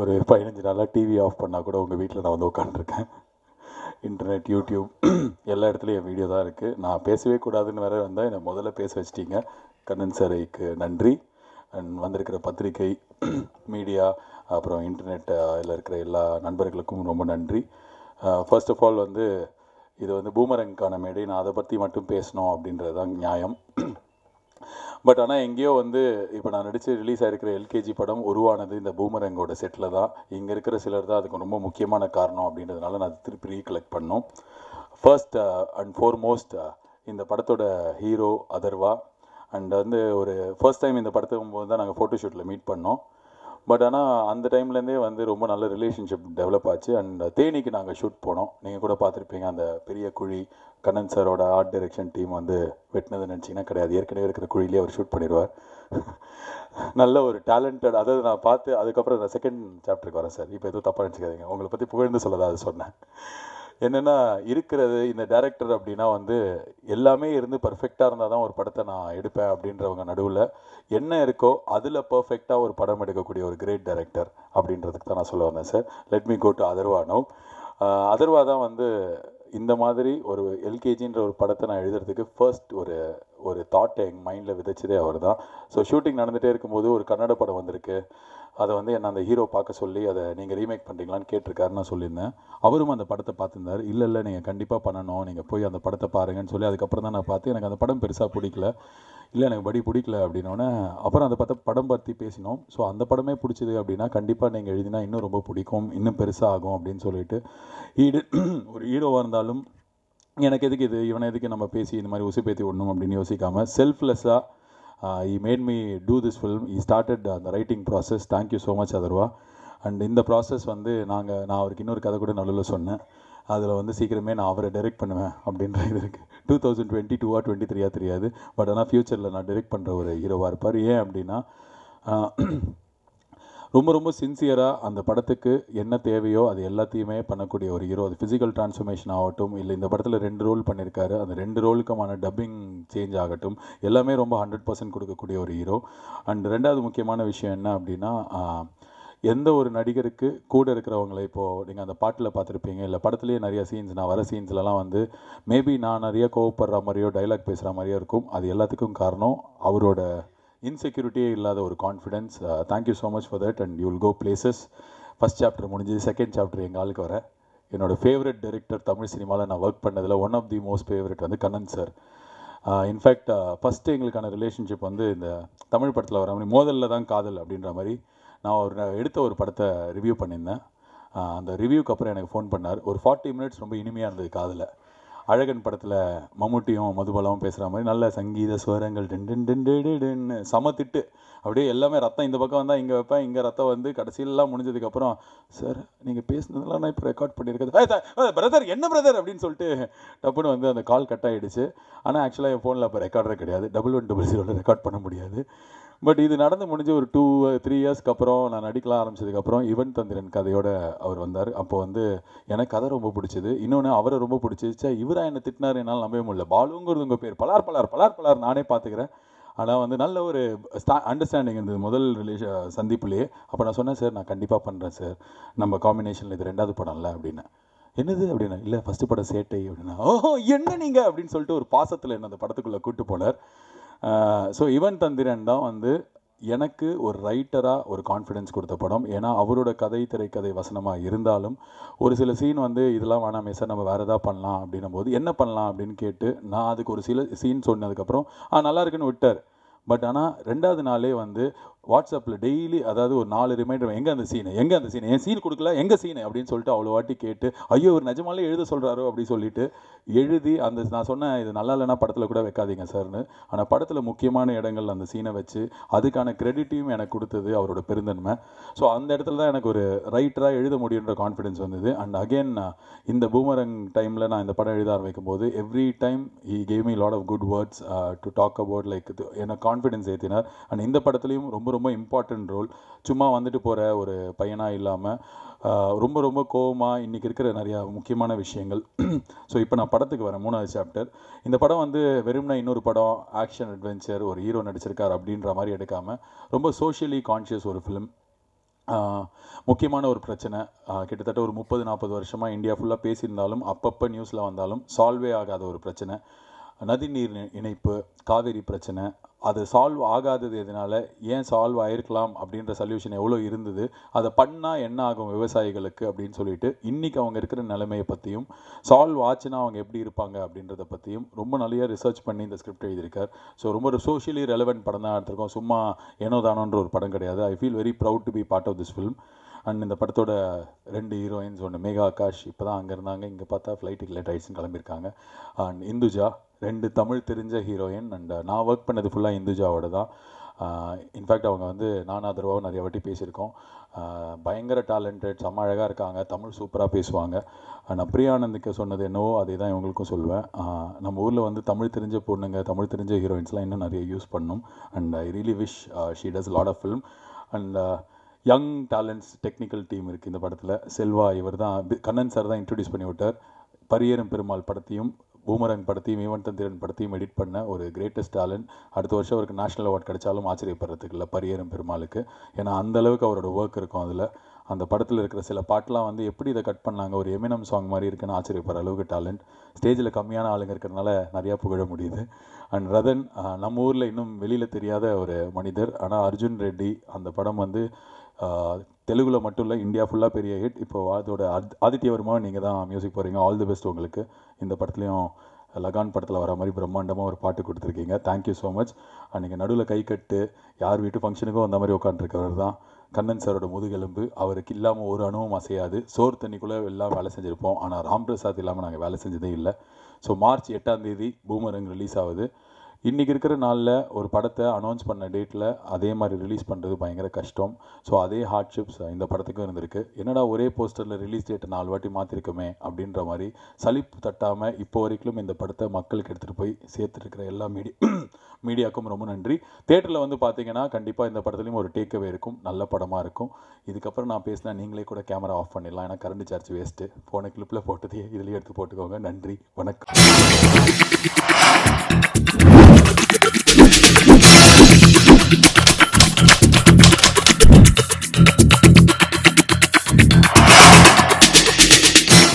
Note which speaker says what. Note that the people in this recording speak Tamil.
Speaker 1: ஒரு பதினஞ்சு நாளாக டிவி ஆஃப் பண்ணால் கூட உங்கள் வீட்டில் நான் வந்து உட்காந்துருக்கேன் இன்டர்நெட் யூடியூப் எல்லா இடத்துலையும் என் வீடியோ தான் இருக்குது நான் பேசவே கூடாதுன்னு வேற வந்தால் என்னை முதல்ல பேச வச்சிட்டிங்க கண்ணன் சாரைக்கு நன்றி அண்ட் வந்திருக்கிற பத்திரிகை மீடியா அப்புறம் இன்டர்நெட்டில் இருக்கிற எல்லா நண்பர்களுக்கும் ரொம்ப நன்றி ஃபர்ஸ்ட் ஆஃப் ஆல் வந்து இது வந்து பூமரங்கான மேடை நான் அதை பற்றி மட்டும் பேசணும் அப்படின்றது தான் நியாயம் பட் ஆனால் எங்கேயோ வந்து இப்போ நான் நடித்து ரிலீஸ் ஆகிருக்கிற எல்கேஜி படம் உருவானது இந்த பூமரங்கோட செட்டில் தான் இங்கே இருக்கிற சிலர் தான் அதுக்கு ரொம்ப முக்கியமான காரணம் அப்படின்றதுனால நான் திருப்பி ரீகலெக்ட் பண்ணோம் ஃபர்ஸ்ட் அண்ட் ஃபோர்மோஸ்ட் இந்த படத்தோட ஹீரோ அதர்வா அண்ட் வந்து ஒரு ஃபர்ஸ்ட் டைம் இந்த படத்துக்கு போது தான் நாங்கள் ஃபோட்டோஷூட்டில் மீட் பண்ணோம் பட் ஆனால் அந்த டைம்லேருந்தே வந்து ரொம்ப நல்ல ரிலேஷன்ஷிப் டெவலப் ஆச்சு அண்ட் தேனிக்கு நாங்கள் ஷூட் போனோம் நீங்கள் கூட பார்த்துருப்பீங்க அந்த பெரிய குழி கண்ணன் சாரோட ஆர்ட் டைரெக்ஷன் டீம் வந்து வெட்டினது நினச்சிங்கன்னா கிடையாது ஏற்கனவே இருக்கிற குழியிலே அவர் ஷூட் பண்ணிடுவார் நல்ல ஒரு டேலண்டட் அதாவது நான் பார்த்து அதுக்கப்புறம் நான் செகண்ட் சாப்டருக்கு வரேன் சார் இப்போ எதுவும் தப்பாக நினச்சிக்காதீங்க உங்களை பற்றி புகழ்ந்து சொல்லதான் அது சொன்னேன் என்னென்னா இருக்கிறது இந்த டேரக்டர் அப்படின்னா வந்து எல்லாமே இருந்து பர்ஃபெக்டாக இருந்தால் தான் ஒரு படத்தை நான் எடுப்பேன் அப்படின்றவங்க நடுவில் என்ன இருக்கோ அதில் பர்ஃபெக்டாக ஒரு படம் எடுக்கக்கூடிய ஒரு கிரேட் டேரக்டர் அப்படின்றதுக்கு தான் நான் சொல்ல வந்தேன் sir let me go to அதர்வானோ அதர்வா தான் வந்து இந்த மாதிரி ஒரு எல்கேஜின்ற ஒரு படத்தை நான் எழுதுறதுக்கு ஃபர்ஸ்ட் ஒரு ஒரு தாட் எங்கள் மைண்டில் விதைச்சதே அவர் தான் ஸோ ஷூட்டிங் நடந்துகிட்டே இருக்கும்போது ஒரு கன்னட படம் வந்திருக்கு அதை வந்து என்னை அந்த ஹீரோ பார்க்க சொல்லி அதை நீங்கள் ரீமேக் பண்ணுறீங்களான்னு கேட்டிருக்காரு நான் சொல்லியிருந்தேன் அவரும் அந்த படத்தை பார்த்துருந்தார் இல்லை இல்லை நீங்கள் கண்டிப்பாக பண்ணணும் நீங்கள் போய் அந்த படத்தை பாருங்கன்னு சொல்லி அதுக்கப்புறம் தான் நான் பார்த்து எனக்கு அந்த படம் பெருசாக பிடிக்கல இல்லை எனக்கு படி பிடிக்கல அப்படின்னோடனே அப்புறம் அதை பார்த்தா படம் பற்றி பேசினோம் ஸோ அந்த படமே பிடிச்சது அப்படின்னா கண்டிப்பாக நீங்கள் எழுதினா இன்னும் ரொம்ப பிடிக்கும் இன்னும் பெருசாக ஆகும் அப்படின்னு சொல்லிட்டு ஈடு ஒரு ஹீரோவாக இருந்தாலும் எனக்கு எதுக்கு இது இவனை எதுக்கு நம்ம பேசி இந்த மாதிரி பேத்தி விடணும் அப்படின்னு யோசிக்காமல் செல்ஃப்லெஸ்ஸாக I made me do this film I started அந்த writing process thank you so much Atharvaa and இந்த ப்ராசஸ் வந்து நாங்கள் நான் அவருக்கு இன்னொரு கதை கூட நல்லா சொன்னேன் அதில் வந்து சீக்கிரமே நான் அவரை டைரெக்ட் பண்ணுவேன் அப்படின்ற இது இருக்குது டூ தௌசண்ட் டுவெண்ட்டி டூவாக டுவெண்ட்டி த்ரீயாக தெரியாது பட் ஆனால் ஃப்யூச்சரில் நான் டிரெக்ட் பண்ணுற ஒரு ஹீரோவாக இருப்பார் ஏன் அப்படின்னா ரொம்ப ரொம்ப சின்சியராக அந்த படத்துக்கு என்ன தேவையோ அது எல்லாத்தையுமே பண்ணக்கூடிய ஒரு ஹீரோ அது ஃபிசிக்கல் டிரான்ஸ்ஃபர்மேஷன் ஆகட்டும் இல்லை இந்த படத்தில் ரெண்டு ரோல் பண்ணியிருக்காரு அந்த ரெண்டு ரோலுக்குமான டப்பிங் சேஞ்ச் ஆகட்டும் எல்லாமே ரொம்ப ஹண்ட்ரட் பர்சன்ட் கொடுக்கக்கூடிய ஒரு ஹீரோ அண்ட் ரெண்டாவது முக்கியமான விஷயம் என்ன அப்படின்னா எந்த ஒரு நடிகருக்கு கூட இருக்கிறவங்களை இப்போது நீங்கள் அந்த பாட்டில் பார்த்துருப்பீங்க இல்லை படத்துலேயே நிறைய சீன்ஸ் நான் வர சீன்ஸ்லலாம் வந்து மேபி நான் நிறைய கோவப்படுற மாதிரியோ டைலாக் பேசுகிற மாதிரியோ இருக்கும் அது எல்லாத்துக்கும் காரணம் அவரோட இன்செக்யூரிட்டியே இல்லாத ஒரு confidence thank you so much for that and you will go places first chapter முடிஞ்சது செகண்ட் சாப்டர் எங்கள் ஆளுக்கு வர என்னோடய ஃபேவரட் டைரக்டர் தமிழ் சினிமாவில் நான் ஒர்க் பண்ணதில் one of the most favourite வந்து கண்ணன் சார் இன்ஃபேக்ட் ஃபஸ்ட்டு எங்களுக்கான ரிலேஷன்ஷிப் வந்து இந்த தமிழ் படத்தில் வர மாதிரி மோதலில் தான் காதல் அப்படின்ற மாதிரி நான் ஒரு எடுத்த ஒரு படத்தை ரிவ்யூ பண்ணியிருந்தேன் அந்த ரிவ்யூக்கு அப்புறம் எனக்கு ஃபோன் பண்ணார் ஒரு ஃபார்ட்டி மினிட்ஸ் ரொம்ப இனிமையாக இருந்தது காதில் அழகன் படத்தில் மம்முட்டியும் மதுபலமும் பேசுகிற மாதிரி நல்ல சங்கீத ஸ்வரங்கள் டென்டென்டென்டென்னு சமத்திட்டு அப்படியே எல்லாமே ரத்தம் இந்த பக்கம் வந்தால் இங்கே வைப்பேன் இங்கே ரத்தம் வந்து கடைசியிலலாம் முடிஞ்சதுக்கப்புறம் சார் நீங்கள் பேசுனதெல்லாம் நான் இப்போ ரெக்கார்ட் பண்ணியிருக்கேன் பிரதர் என்ன பிரதர் அப்படின்னு சொல்லிட்டு டப்புன்னு வந்து அந்த கால் கட் ஆகிடுச்சு ஆனால் ஆக்சுவலாக என் ஃபோனில் இப்போ ரெக்கார்டே கிடையாது டபுள் ஒன் டபுள் ஜீரோவில் ரெக்கார்ட் பண்ண முடியாது பட் இது நடந்து முடிஞ்சு ஒரு டூ த்ரீ இயர்ஸ்க்கு அப்புறம் நான் நடிக்கலாம் ஆரம்பிச்சதுக்கப்புறம் யுவன் தந்திரன் கதையோட அவர் வந்தார் அப்போ வந்து எனக்கு கதை ரொம்ப பிடிச்சது இன்னொன்று அவரை ரொம்ப பிடிச்சிச்சா இவரா என்னை திட்டினார் என்னால் நம்பவே முடியல பாலுங்கிறது உங்கள் பேர் பலார் பலார் பலார் பலார் நானே பார்த்துக்கிறேன் ஆனால் வந்து நல்ல ஒரு ஸ்டா அண்டர்ஸ்டாண்டிங் இருந்தது முதல் ரிலேஷன் சந்திப்புலேயே அப்போ நான் சொன்னேன் சார் நான் கண்டிப்பாக பண்ணுறேன் சார் நம்ம காம்பினேஷனில் இது ரெண்டாவது படம்ல அப்படின்னு என்னது அப்படின்னா இல்லை ஃபஸ்ட்டு படம் சேட்டை அப்படின்னா ஓஹோ என்ன நீங்கள் அப்படின்னு சொல்லிட்டு ஒரு பாசத்தில் என்ன அந்த படத்துக்குள்ளே கூப்பிட்டு போனார் ஸோ இவன் தந்திரன் தான் வந்து எனக்கு ஒரு ரைட்டராக ஒரு கான்ஃபிடென்ஸ் கொடுத்த படம் ஏன்னா அவரோட கதை திரைக்கதை வசனமாக இருந்தாலும் ஒரு சில சீன் வந்து இதெல்லாம் வேணாம் மிஸ் நம்ம வேறு எதாவது பண்ணலாம் அப்படின்னும் போது என்ன பண்ணலாம் அப்படின்னு கேட்டு நான் அதுக்கு ஒரு சில சீன் சொன்னதுக்கப்புறம் ஆ நல்லா இருக்குன்னு விட்டார் பட் ஆனால் ரெண்டாவது நாளே வந்து வாட்ஸ்அப்பில் டெய்லி அதாவது ஒரு நாலு ரிமைண்டர் எங்கே அந்த சீனு எங்கே அந்த சீனு என் சீன் கொடுக்கல எங்கே சீனு அப்படின்னு சொல்லிட்டு அவ்வளோ வாட்டி கேட்டு ஐயோ ஒரு நிஜமாலே எழுத சொல்கிறாரோ அப்படின்னு சொல்லிட்டு எழுதி அந்த நான் சொன்னேன் இது நல்லா இல்லைனா படத்தில் கூட வைக்காதீங்க சார்னு ஆனால் படத்தில் முக்கியமான இடங்கள் அந்த சீனை வச்சு அதுக்கான கிரெடிட்டையும் எனக்கு கொடுத்தது அவரோட பெருந்தன்மை ஸோ அந்த இடத்துல தான் எனக்கு ஒரு ரைட்டராக எழுத முடியுன்ற கான்ஃபிடென்ஸ் வந்தது அண்ட் அகெயின் இந்த பூமரங் டைமில் நான் இந்த படம் எழுத ஆரம்பிக்கும் போது every time I gave me lot of good words to talk about like என்ன கான்ஃபிடென்ஸ் ஏற்றினார் அண்ட் இந்த படத்துலையும் ரொம்ப ரொம்ப இம்பார்ட்டன்ட் ரோல் சும்மா வந்துட்டு போகிற ஒரு பையனாக இல்லாமல் ரொம்ப ரொம்ப கோபமாக இன்றைக்கி இருக்கிற நிறையா முக்கியமான விஷயங்கள் ஸோ இப்போ நான் படத்துக்கு வரேன் மூணாவது சாப்டர் இந்த படம் வந்து வெறும்னா இன்னொரு படம் ஆக்ஷன் அட்வென்ச்சர் ஒரு ஹீரோ நடிச்சிருக்கார் அப்படின்ற மாதிரி எடுக்காமல் ரொம்ப சோஷியலி கான்ஷியஸ் ஒரு ஃபிலிம் முக்கியமான ஒரு பிரச்சனை கிட்டத்தட்ட ஒரு முப்பது நாற்பது வருஷமாக இந்தியா ஃபுல்லாக பேசியிருந்தாலும் அப்பப்போ நியூஸில் வந்தாலும் சால்வே ஆகாத ஒரு பிரச்சனை நதிநீர் இணைப்பு காவேரி பிரச்சனை அது சால்வ் ஆகாதது எதனால ஏன் சால்வ் ஆயிருக்கலாம் அப்படின்ற சொல்யூஷன் எவ்வளோ இருந்தது அதை பண்ணால் என்ன ஆகும் விவசாயிகளுக்கு அப்படின்னு சொல்லிட்டு இன்றைக்கி அவங்க இருக்கிற நிலைமையை பற்றியும் சால்வ் ஆச்சுன்னா அவங்க எப்படி இருப்பாங்க அப்படின்றத பற்றியும் ரொம்ப நிறைய ரிசர்ச் பண்ணி இந்த ஸ்கிரிப்ட் எழுதியிருக்கார் ஸோ ரொம்ப ஒரு சோஷியலி ரெலவெண்ட் படம் தான் எடுத்திருக்கோம் சும்மா ஏனோ தானோன்ற ஒரு படம் கிடையாது I feel very proud to be part of this film and இந்த படத்தோட ரெண்டு ஹீரோயின்ஸ் ஒன்று மேகா ஆகாஷ் இப்போ தான் அங்கே இருந்தாங்க இங்கே பார்த்தா ஃப்ளைட்டுக்கு லேட் ஆகிடுச்சுன்னு கிளம்பியிருக்காங்க அண்ட் இந்துஜா ரெண்டு தமிழ் தெரிஞ்ச ஹீரோயின் அண்ட் நான் ஒர்க் பண்ணது ஃபுல்லாக இந்துஜாவோட தான் இன்ஃபேக்ட் அவங்க வந்து நானா தருவாவும் நிறைய வாட்டி பேசியிருக்கோம் பயங்கர டேலண்டட் செம்ம அழகாக இருக்காங்க தமிழ் சூப்பராக பேசுவாங்க நான் பிரியானந்துக்கு சொன்னது என்னவோ அதே தான் இவங்களுக்கும் சொல்லுவேன் நம்ம ஊரில் வந்து தமிழ் தெரிஞ்ச பொண்ணுங்க தமிழ் தெரிஞ்ச ஹீரோயின்ஸ்லாம் இன்னும் நிறைய யூஸ் பண்ணும் and I really wish she does lot of film and young talents technical team இருக்குது இந்த படத்தில் செல்வா இவர் தான் கண்ணன் சார் தான் இன்ட்ரடியூஸ் பண்ணி விட்டார் பரியேறும் பெருமாள் படத்தையும் பூமரங் படத்தையும் ஈவன் தந்திரன் படத்தையும் எடிட் பண்ண ஒரு கிரேட்டஸ்ட் டேலண்ட் அடுத்த வருஷம் அவருக்கு நேஷனல் அவார்ட் கிடைச்சாலும் ஆச்சரியப்படுறதுக்கு இல்லை பரியேறும் பெருமாளுக்கு ஏன்னா அந்தளவுக்கு அவரோட ஒர்க் இருக்கும் அதில் அந்த படத்தில் இருக்கிற சில பாட்டெலாம் வந்து எப்படி இதை கட் பண்ணாங்க ஒரு எமினம் சாங் மாதிரி இருக்குன்னு ஆச்சரியப்படுற அளவுக்கு டேலண்ட் ஸ்டேஜில் கம்மியான ஆளுங்க இருக்கிறதுனால நிறையா புகழ முடியுது அண்ட் ரதன் நம்ம ஊரில் இன்னும் வெளியில் தெரியாத ஒரு மனிதர் ஆனால் அர்ஜுன் ரெட்டி அந்த படம் வந்து தெலுங்கில் மட்டும் இல்லை இந்தியா ஃபுல்லாக பெரிய ஹிட் இப்போ அதோட ஆதித்ய நீங்கள் தான் மியூசிக் போகிறீங்க ஆல் தி பெஸ்ட் உங்களுக்கு இந்த படத்துலையும் லகான் படத்தில் வர மாதிரி பிரம்மாண்டமாக ஒரு பாட்டு கொடுத்துருக்கீங்க தேங்க்யூ ஸோ மச் அன்றைக்கி நடுவில் கை கட்டு யார் வீட்டு ஃபங்க்ஷனுக்கும் அந்த மாதிரி உட்காந்துருக்கவர் தான் கண்ணன் சாரோட முதுகெலும்பு அவருக்கு இல்லாமல் ஒரு அணுவும் அசையாது சோர் தண்ணிக்குள்ளே எல்லாம் வேலை செஞ்சுருப்போம் ஆனால் ராம் பிரசாத் இல்லாமல் நாங்கள் வேலை செஞ்சதே இல்லை ஸோ மார்ச் எட்டாம் தேதி பூமரங் ரிலீஸ் ஆகுது இன்றைக்கி இருக்கிற நாளில் ஒரு படத்தை அனௌன்ஸ் பண்ண டேட்டில் அதே மாதிரி ரிலீஸ் பண்ணுறது பயங்கர கஷ்டம் ஸோ அதே ஹார்ட்ஷிப்ஸ் இந்த படத்துக்கும் இருந்திருக்கு என்னடா ஒரே போஸ்டரில் ரிலீஸ் டேட்டை நாலு வாட்டி மாற்றிருக்கோமே அப்படின்ற மாதிரி சலிப்பு தட்டாமல் இப்போ வரைக்கும் இந்த படத்தை மக்களுக்கு எடுத்துகிட்டு போய் சேர்த்துருக்கிற எல்லா மீடி மீடியாவுக்கும் ரொம்ப நன்றி தேட்டரில் வந்து பார்த்தீங்கன்னா கண்டிப்பாக இந்த படத்துலையும் ஒரு டேக்அவே இருக்கும் நல்ல படமாக இருக்கும் இதுக்கப்புறம் நான் பேசினா நீங்களே கூட கேமரா ஆஃப் பண்ணிடலாம் ஏன்னா கரண்ட் சார்ஜ் வேஸ்ட்டு ஃபோனை கிளிப்பில் போட்டதே இதுலேயே எடுத்து போட்டுக்கோங்க நன்றி வணக்கம் Yeah.